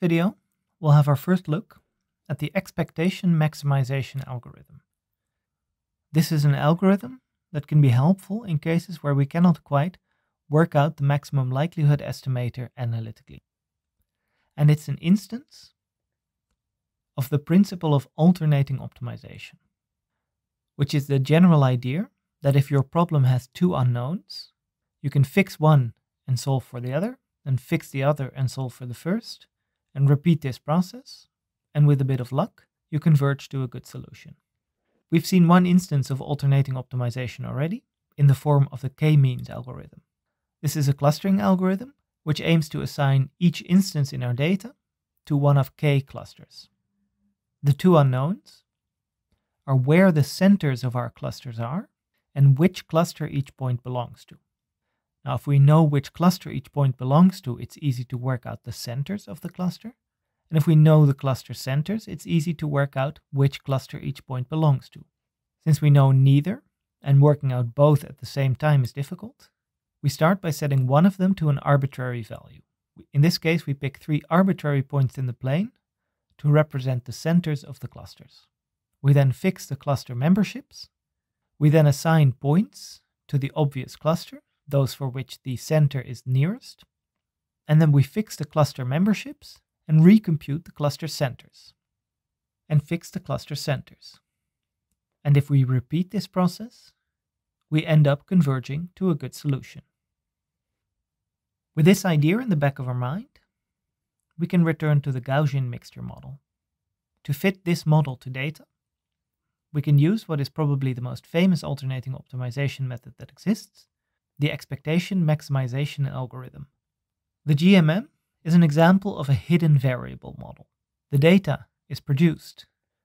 video, we'll have our first look at the expectation maximization algorithm. This is an algorithm that can be helpful in cases where we cannot quite work out the maximum likelihood estimator analytically. And it's an instance of the principle of alternating optimization, which is the general idea that if your problem has two unknowns, you can fix one and solve for the other, then fix the other and solve for the first, and repeat this process, and with a bit of luck, you converge to a good solution. We've seen one instance of alternating optimization already, in the form of the k-means algorithm. This is a clustering algorithm which aims to assign each instance in our data to one of k clusters. The two unknowns are where the centers of our clusters are and which cluster each point belongs to. Now, if we know which cluster each point belongs to, it's easy to work out the centers of the cluster. And if we know the cluster centers, it's easy to work out which cluster each point belongs to. Since we know neither, and working out both at the same time is difficult, we start by setting one of them to an arbitrary value. In this case, we pick three arbitrary points in the plane to represent the centers of the clusters. We then fix the cluster memberships. We then assign points to the obvious cluster those for which the center is nearest. And then we fix the cluster memberships and recompute the cluster centers and fix the cluster centers. And if we repeat this process, we end up converging to a good solution. With this idea in the back of our mind, we can return to the Gaussian mixture model. To fit this model to data, we can use what is probably the most famous alternating optimization method that exists, the expectation maximization algorithm. The GMM is an example of a hidden variable model. The data is produced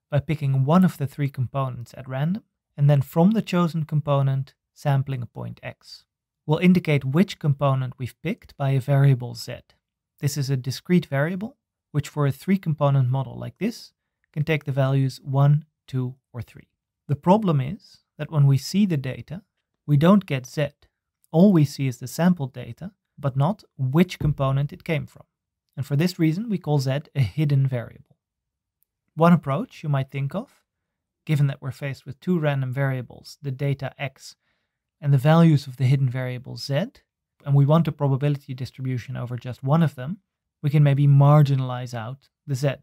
by picking one of the three components at random, and then from the chosen component, sampling a point x. We'll indicate which component we've picked by a variable z. This is a discrete variable, which for a three-component model like this, can take the values 1, 2, or 3. The problem is that when we see the data, we don't get z, all we see is the sample data, but not which component it came from. And for this reason, we call z a hidden variable. One approach you might think of, given that we're faced with two random variables, the data x and the values of the hidden variable z, and we want a probability distribution over just one of them, we can maybe marginalize out the z.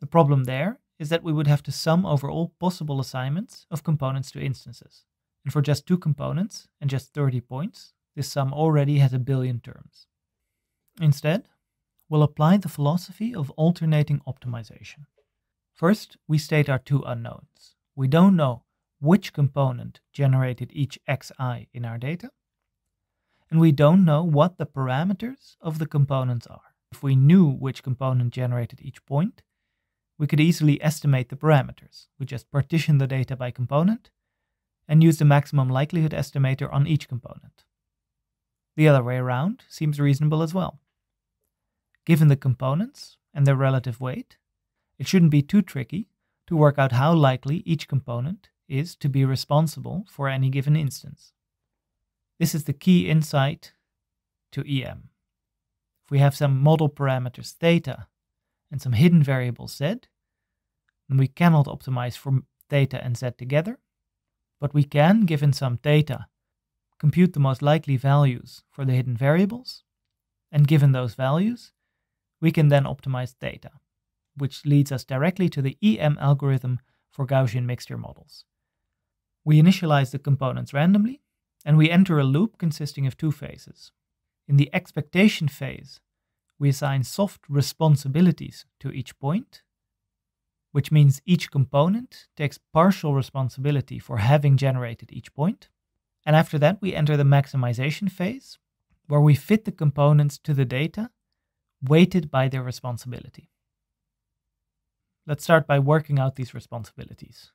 The problem there is that we would have to sum over all possible assignments of components to instances. And for just two components and just 30 points, this sum already has a billion terms. Instead, we'll apply the philosophy of alternating optimization. First, we state our two unknowns. We don't know which component generated each xi in our data, and we don't know what the parameters of the components are. If we knew which component generated each point, we could easily estimate the parameters. We just partition the data by component and use the maximum likelihood estimator on each component. The other way around seems reasonable as well. Given the components and their relative weight, it shouldn't be too tricky to work out how likely each component is to be responsible for any given instance. This is the key insight to EM. If we have some model parameters theta and some hidden variable z, then we cannot optimize for theta and z together, but we can, given some data, compute the most likely values for the hidden variables, and given those values, we can then optimize data, which leads us directly to the EM algorithm for Gaussian mixture models. We initialize the components randomly, and we enter a loop consisting of two phases. In the expectation phase, we assign soft responsibilities to each point, which means each component takes partial responsibility for having generated each point. And after that, we enter the maximization phase, where we fit the components to the data, weighted by their responsibility. Let's start by working out these responsibilities.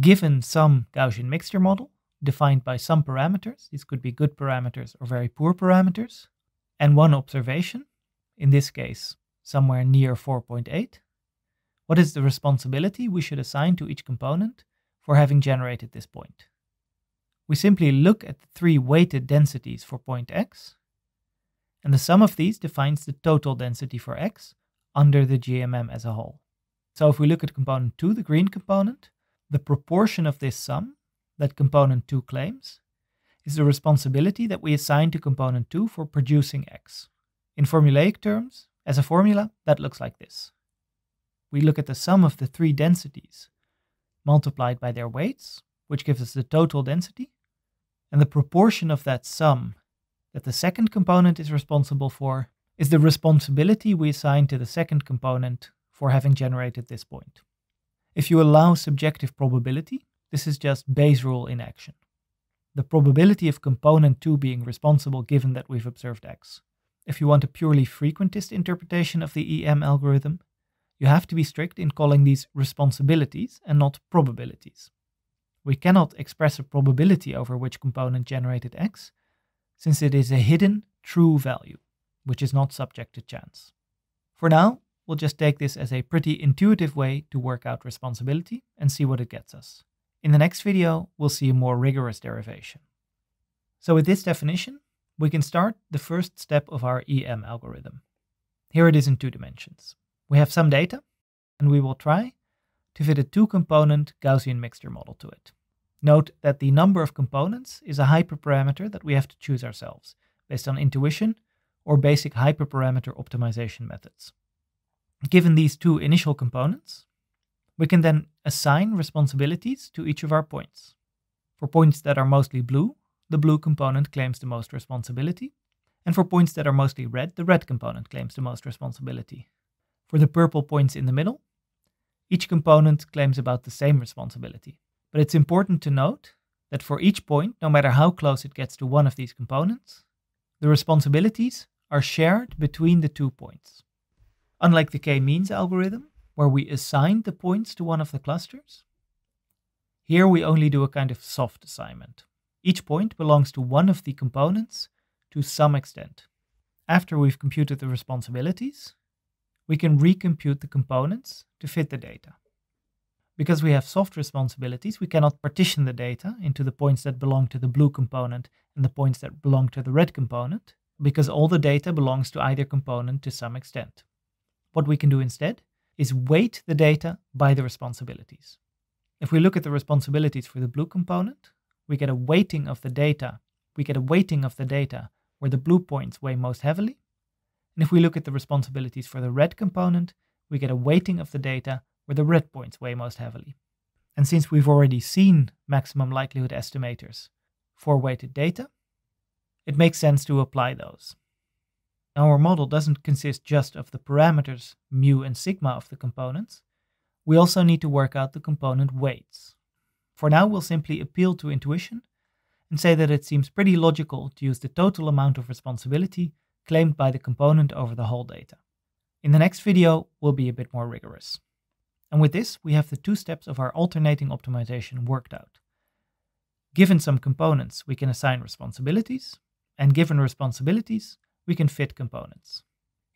Given some Gaussian mixture model, defined by some parameters, these could be good parameters or very poor parameters, and one observation, in this case, somewhere near 4.8, what is the responsibility we should assign to each component for having generated this point? We simply look at the three weighted densities for point x, and the sum of these defines the total density for x under the GMM as a whole. So if we look at component 2, the green component, the proportion of this sum that component 2 claims is the responsibility that we assign to component 2 for producing x. In formulaic terms, as a formula, that looks like this we look at the sum of the three densities multiplied by their weights, which gives us the total density, and the proportion of that sum that the second component is responsible for is the responsibility we assign to the second component for having generated this point. If you allow subjective probability, this is just Bayes' rule in action. The probability of component 2 being responsible given that we've observed x. If you want a purely frequentist interpretation of the EM algorithm, you have to be strict in calling these responsibilities and not probabilities. We cannot express a probability over which component generated x, since it is a hidden true value, which is not subject to chance. For now, we'll just take this as a pretty intuitive way to work out responsibility and see what it gets us. In the next video, we'll see a more rigorous derivation. So with this definition, we can start the first step of our EM algorithm. Here it is in two dimensions. We have some data, and we will try to fit a two-component Gaussian mixture model to it. Note that the number of components is a hyperparameter that we have to choose ourselves, based on intuition or basic hyperparameter optimization methods. Given these two initial components, we can then assign responsibilities to each of our points. For points that are mostly blue, the blue component claims the most responsibility, and for points that are mostly red, the red component claims the most responsibility for the purple points in the middle, each component claims about the same responsibility. But it's important to note that for each point, no matter how close it gets to one of these components, the responsibilities are shared between the two points. Unlike the k-means algorithm, where we assigned the points to one of the clusters, here we only do a kind of soft assignment. Each point belongs to one of the components to some extent. After we've computed the responsibilities, we can recompute the components to fit the data. Because we have soft responsibilities, we cannot partition the data into the points that belong to the blue component and the points that belong to the red component, because all the data belongs to either component to some extent. What we can do instead is weight the data by the responsibilities. If we look at the responsibilities for the blue component, we get a weighting of the data. We get a weighting of the data where the blue points weigh most heavily and if we look at the responsibilities for the red component, we get a weighting of the data where the red points weigh most heavily. And since we've already seen maximum likelihood estimators for weighted data, it makes sense to apply those. Our model doesn't consist just of the parameters mu and sigma of the components. We also need to work out the component weights. For now, we'll simply appeal to intuition and say that it seems pretty logical to use the total amount of responsibility claimed by the component over the whole data. In the next video, we'll be a bit more rigorous. And with this, we have the two steps of our alternating optimization worked out. Given some components, we can assign responsibilities, and given responsibilities, we can fit components.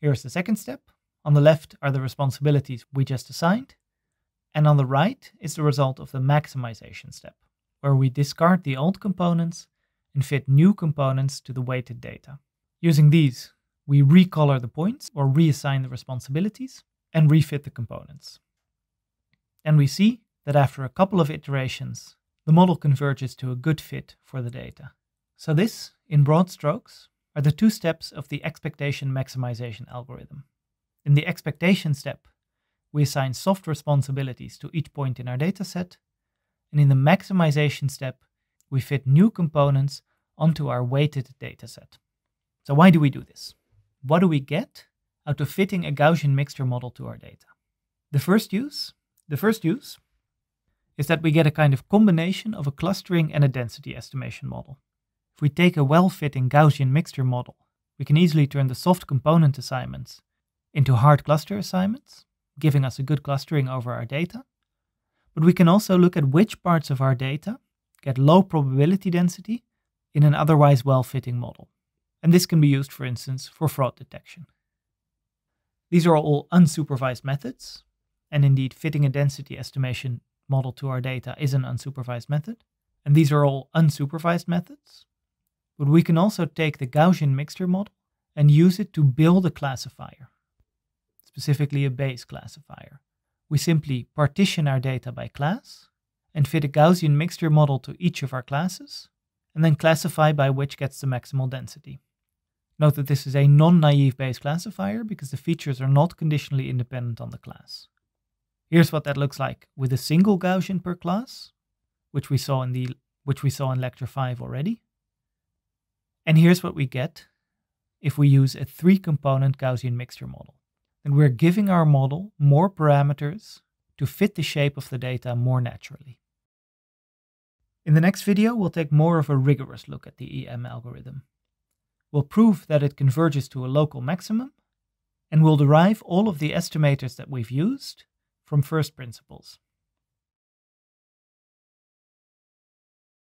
Here is the second step. On the left are the responsibilities we just assigned, and on the right is the result of the maximization step, where we discard the old components and fit new components to the weighted data. Using these, we recolor the points or reassign the responsibilities and refit the components. And we see that after a couple of iterations, the model converges to a good fit for the data. So this, in broad strokes, are the two steps of the expectation maximization algorithm. In the expectation step, we assign soft responsibilities to each point in our dataset, and in the maximization step, we fit new components onto our weighted dataset. So why do we do this? What do we get out of fitting a Gaussian mixture model to our data? The first use, the first use is that we get a kind of combination of a clustering and a density estimation model. If we take a well-fitting Gaussian mixture model, we can easily turn the soft component assignments into hard cluster assignments, giving us a good clustering over our data. But we can also look at which parts of our data get low probability density in an otherwise well-fitting model and this can be used, for instance, for fraud detection. These are all unsupervised methods, and indeed fitting a density estimation model to our data is an unsupervised method, and these are all unsupervised methods. But we can also take the Gaussian mixture model and use it to build a classifier, specifically a Bayes classifier. We simply partition our data by class and fit a Gaussian mixture model to each of our classes, and then classify by which gets the maximal density. Note that this is a non-naive Bayes classifier because the features are not conditionally independent on the class. Here's what that looks like with a single Gaussian per class, which we saw in the which we saw in lecture 5 already. And here's what we get if we use a three-component Gaussian mixture model. Then we're giving our model more parameters to fit the shape of the data more naturally. In the next video, we'll take more of a rigorous look at the EM algorithm will prove that it converges to a local maximum, and will derive all of the estimators that we've used from first principles.